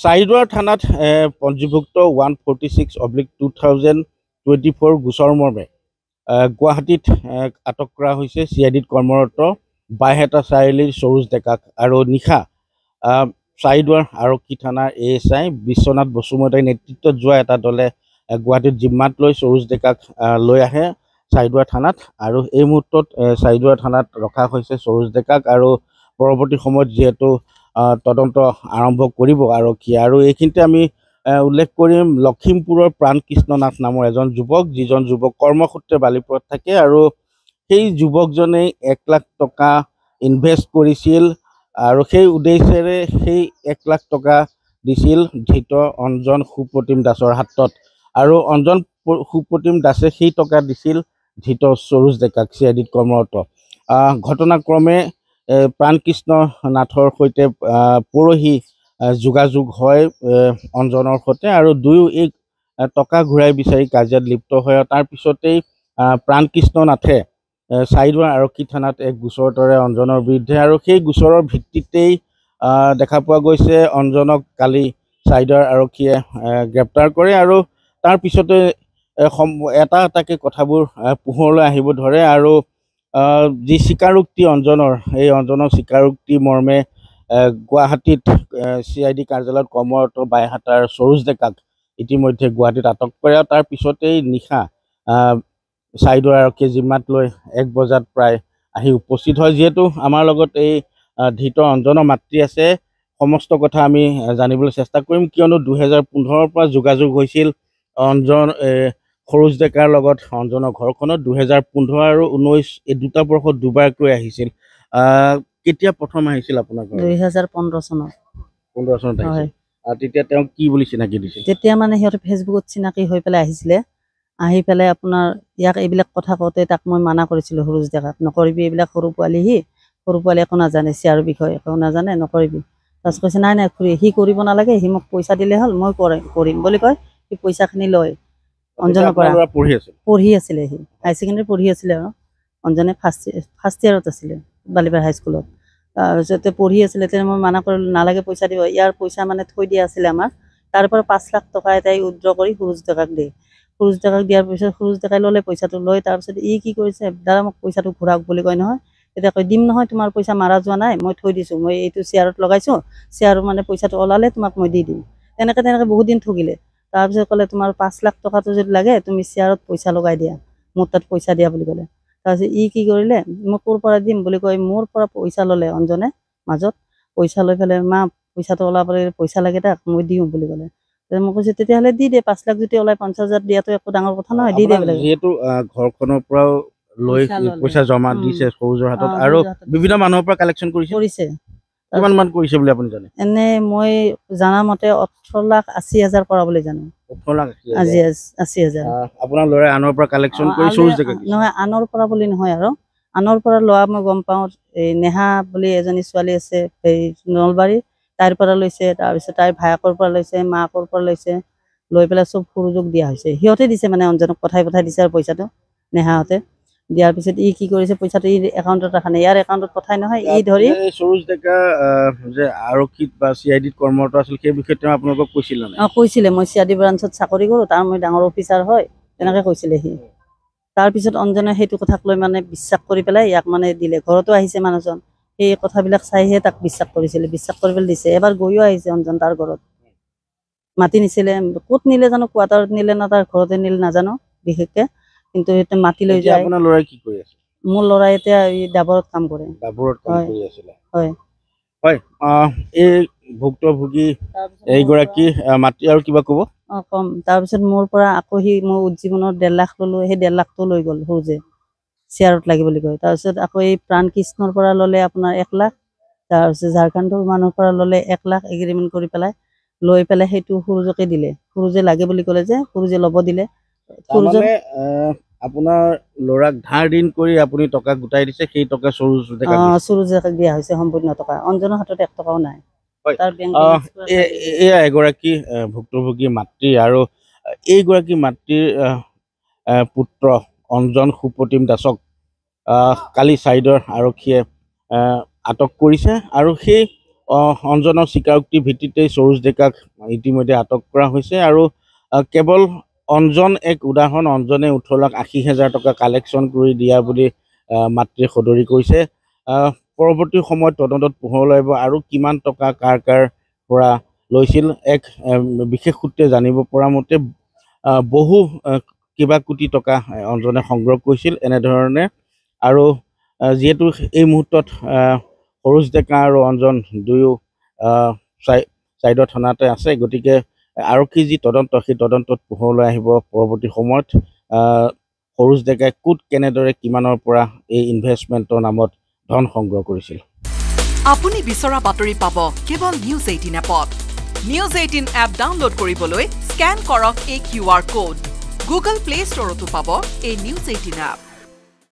চাৰিদুৱাৰ থানাত পঞ্জীভুক্ত one forty six oblique two thousand twenty four গোচৰ মৰ্মে গুৱাহাটীত আটক কৰা হৈছে চি আই ডিত কৰ্মৰত বাইহেতা চাৰিআলিৰ সৰোজ ডেকাক আৰু নিশা চাৰিদুৱাৰ আৰক্ষী থানাৰ A S I Biswanath Basumatary নেতৃত্বত যোৱা এটা দলে গুৱাহাটীত জিম্মাত লৈ সৰোজ ডেকাক লৈ আহে চাৰিদুৱাৰ থানাত আৰু এই মুহূৰ্তত চাৰিদুৱাৰ থানাত ৰখা হৈছে সৰোজ ডেকাক আৰু পৰৱৰ্তী সময়ত যিহেতু তদন্ত আৰম্ভ কৰিব আৰক্ষীয়ে আৰু এইখিনিতে আমি উল্লেখ কৰিম লখিমপুৰৰ প্ৰাণ প্ৰাণকৃষ্ণনাথ নামৰ এজন যুৱক যিজন যুৱক কৰ্মসূত্ৰে বালিপুৰত থাকে আৰু সেই যুৱকজনেই এক লাখ টকা ইনভেষ্ট কৰিছিল আৰু সেই উদ্দেশ্যেৰে সেই এক লাখ টকা দিছিল ধৃত অঞ্জন সুপ্ৰতিম দাসৰ হাতত আৰু অঞ্জন সুপ্ৰতিম দাসে সেই টকা দিছিল ধৃত সৰুজ ডেকাক চি আই ডিত কৰ্মৰত ঘটনাক্ৰমে প্ৰাণ কৃষ্ণ নাথৰ সৈতে পৰহি যোগাযোগ হয় অঞ্জনৰ সৈতে আৰু দুয়ো এই টকা ঘূৰাই বিচাৰি কাজিয়াত লিপ্ত হয় তাৰপিছতেই কৃষ্ণ নাথে চাইদুৱা আৰক্ষী থানাত এক গোচৰ তৰে অঞ্জনৰ বিৰুদ্ধে আৰু সেই গোচৰৰ ভিত্তিতেই দেখা পোৱা গৈছে অঞ্জনক কালি চাইদুৱাৰ আৰক্ষীয়ে গ্ৰেপ্তাৰ কৰে আৰু তাৰপিছতে এটা এটাকৈ কথাবোৰ পোহৰলৈ আহিব ধৰে আৰু যি স্বীকাৰোক্তি অঞ্জনৰ এই অঞ্জনৰ স্বীকাৰোক্তি মৰ্মে গুৱাহাটীত চি আই ডি কাৰ্যালয়ত কৰ্মৰত বাইহাটাৰ সৰোজ ডেকাক ইতিমধ্যে গুৱাহাটীত আটক কৰে আৰু তাৰ পিছতেই নিশা চাইদৰ আৰক্ষীয়ে জিম্মাত লৈ এক বজাত প্ৰায় আহি উপস্থিত হয় যিহেতু আমাৰ লগত এই ধৃত অঞ্জনৰ মাতৃ আছে সমস্ত কথা আমি জানিবলৈ চেষ্টা কৰিম কিয়নো দুহেজাৰ পোন্ধৰৰ পৰা যোগাযোগ হৈছিল অঞ্জন সৰোজ ডেকাৰ লগত অঞ্জনৰ ঘৰখনত দুহেজাৰ পোন্ধৰ আৰু ঊনৈছ এই দুটা বৰ্ষত দুবাৰকৈ আহিছিল কেতিয়া প্ৰথম আহিছিল আপোনাৰ দুহেজাৰ পোন্ধৰ চনত পোন্ধৰ চনত আহিছিল তেতিয়া তেওঁ কি বুলি চিনাকি দিছিল তেতিয়া মানে সিহঁতে ফেচবুকত চিনাকি হৈ পেলাই আহিছিলে আহি পেলাই আপোনাৰ ইয়াক এইবিলাক কথা কওঁতে তাক মই মানা কৰিছিলোঁ সৰোজ ডেকাক নকৰিবি এইবিলাক সৰু পোৱালি সি সৰু পোৱালি একো নাজানে চিয়াৰ বিষয়ে একো নাজানে নকৰিবি তাৰপিছত কৈছে নাই নাই খুৰী সি কৰিব নালাগে সি মোক পইচা দিলে হ'ল মই কৰিম বুলি কয় সি পইচাখিনি লয় অঞ্জনৰ পৰা পঢ়ি আছিল পঢ়ি আছিলে সি হাই ছেকেণ্ডেৰী পঢ়ি আছিলে আৰু অঞ্জনে ফাৰ্ষ্ট ফাৰ্ষ্ট ইয়াৰত আছিলে বালিবাৰ হাইস্কুলত তাৰপিছতে পঢ়ি আছিলে তেতিয়া মই মানা কৰিলোঁ নালাগে পইচা দিব ইয়াৰ পইচা মানে থৈ দিয়া আছিলে আমাৰ তাৰ পৰা পাঁচ লাখ টকা এটাই উইড্ৰ কৰি সুৰুজ ডেকাক দিয়ে সুৰুজ ডেকাক দিয়াৰ পিছত সুৰুজ ডেকাই ল'লে পইচাটো লৈ তাৰপিছত ই কি কৰিছে দাদা মোক পইচাটো ঘূৰাওক বুলি কয় নহয় তেতিয়া কয় দিম নহয় তোমাৰ পইচা মাৰা যোৱা নাই মই থৈ দিছোঁ মই এইটো চেয়াৰত লগাইছোঁ চেয়াৰত মানে পইচাটো ওলালে তোমাক মই দি দিম তেনেকৈ তেনেকৈ বহুত দিন থগিলে তাৰপিছত ক'লে তোমাৰ পাঁচ লাখ টকাটো যদি লাগে তুমি শ্বেয়াৰত পইচা লগাই দিয়া মোৰ তাত পইচা দিয়া বুলি ক'লে তাৰপিছত ই কি কৰিলে মই ক'ৰ পৰা দিম বুলি কৈ মোৰ পৰা পইচা ল'লে অঞ্জনে মাজত পইচা লৈ পেলাই মা পইচাটো ওলাবলৈ পইচা লাগে তাক মই দিওঁ বুলি ক'লে মই কৈছোঁ তেতিয়াহ'লে দি দে পাঁচ লাখ যদি ওলাই পঞ্চাছ হাজাৰ দিয়াটো একো ডাঙৰ কথা নহয় দি দে বোলে যিহেতু ঘৰখনৰ পৰাও লৈ পইচা জমা দিছে সৌজৰ হাতত আৰু বিভিন্ন মানুহৰ পৰা কালেকশ্যন কৰিছে কিমান মান কৰিছে বুলি আপুনি জানে এনে মই জানা মতে 18 লাখ 80 হাজাৰ কৰা বুলি জানো 18 লাখ আজি 80 হাজাৰ আপোনাৰ লৰে আনৰ পৰা কালেকচন কৰি সৰু জায়গা নহয় আনৰ পৰা বুলি নহয় আৰু আনৰ পৰা লোৱা মই গম পাওঁ এই নেহা বুলি এজনী ছোৱালী আছে এই নলবাৰী তাইৰ পৰা লৈছে তাৰপিছত তাইৰ ভায়াকৰ পৰা লৈছে মাকৰ পৰা লৈছে লৈ পেলাই চব সুযোগ দিয়া হৈছে সিহঁতে দিছে মানে অঞ্জনক পঠাই পঠাই দিছে আৰু পইচাটো নেহাহঁতে দিয়াৰ পিছত ই কি কৰিছে পইচাটো ই একাউণ্টত ৰখানে ইয়াৰ একাউণ্টত পঠাই নহয় ই ধৰি সৰোজ ডেকা যে আৰক্ষীত বা চি আই ডিত কৰ্মৰত আছিল সেই বিষয়ে তেওঁ আপোনালোকক কৈছিল অঁ কৈছিলে মই চি আই ডি ব্ৰাঞ্চত চাকৰি কৰোঁ তাৰ মই ডাঙৰ অফিচাৰ হয় তেনেকৈ কৈছিলে সি তাৰপিছত অঞ্জনে সেইটো কথাক লৈ মানে বিশ্বাস কৰি পেলাই ইয়াক মানে দিলে ঘৰতো আহিছে মানুহজন সেই কথাবিলাক চাইহে তাক বিশ্বাস কৰিছিলে বিশ্বাস কৰি পেলাই দিছে এবাৰ গৈও আহিছে অঞ্জন তাৰ ঘৰত মাতি নিছিলে ক'ত নিলে জানো কোৱাটাৰত নিলে না তাৰ ঘৰতে নিলে নাজানো বিশেষকৈ কিন্তু এটা মাটি লৈ যায় আপোনাৰ লৰাই কি কৰি আছে মোৰ লৰাই এটা ডাবৰত কাম কৰে ডাবৰত কাম কৰি আছে হয় হয় এই ভুক্তভোগী এই গৰাকী মাটি আৰু কিবা কব অ কম তাৰপিছত মোৰ পৰা আকৌ সি মই উজ্জীৱনৰ ডেৰ লাখ ললো সেই ডেৰ লাখটো লৈ গ'ল সৰু যে চেয়াৰত লাগে বুলি কয় তাৰপিছত আকৌ এই প্ৰাণকৃষ্ণৰ পৰা ল'লে আপোনাৰ এক লাখ তাৰপিছত ঝাৰখণ্ডৰ মানুহৰ পৰা ল'লে এক লাখ এগ্ৰিমেণ্ট কৰি পেলাই লৈ পেলাই সেইটো সূৰ্যকে দিলে সুৰুজে লাগে বুলি ক'লে যে সুৰুজে ল'ব দিলে সুৰুজে আপোনাৰ ল'ৰাক ধাৰ দিন কৰি আপুনি টকা গোটাই দিছে সেই টকা চৰুজেকে দিয়া হৈছে সম্পূৰ্ণ টকা অঞ্জনৰ হাতত এক টকাও নাই এয়া এগৰাকী ভুক্তভোগী মাতৃ আৰু এইগৰাকী মাতৃৰ পুত্ৰ অঞ্জন সুপ্ৰতিম দাসক কালি চাইদৰ আৰক্ষীয়ে আটক কৰিছে আৰু সেই অঞ্জনৰ স্বীকাৰোক্তিৰ ভিত্তিতেই সৰোজ ডেকাক ইতিমধ্যে আটক কৰা হৈছে আৰু কেৱল অঞ্জন এক উদাহৰণ অঞ্জনে ওঠৰ লাখ আশী হাজাৰ টকা কালেকশ্যন কৰি দিয়া বুলি মাতৃ সদৰি কৈছে পৰৱৰ্তী সময়ত তদন্তত পোহৰ পোহৰ আৰু কিমান টকা কাৰ কাৰ পৰা লৈছিল এক বিশেষ সূত্ৰে জানিব পৰা মতে বহু কিবা কোটি টকা অঞ্জনে সংগ্ৰহ কৰিছিল এনেধৰণে আৰু যিহেতু এই মুহূৰ্তত সৰুজ ডেকা আৰু অঞ্জন দুয়ো চাই চাইডৰ থানাতে আছে গতিকে আৰক্ষী যি তদন্ত সেই তদন্তত পোহৰলৈ আহিব পৰৱৰ্তী সময়ত সৰুজ ডেকাই কোত কেনেদৰে কিমানৰ পৰা এই ইনভেষ্টমেণ্টৰ নামত ধন সংগ্ৰহ কৰিছিল আপুনি বিচৰা বাতৰি পাব কেৱল নিউজ এইটিন এপত নিউজ এইটিন এপ ডাউনলোড কৰিবলৈ স্কেন কৰক এই Q R code Google Play ষ্টৰতো পাব এই নিউজ এইটিন এপ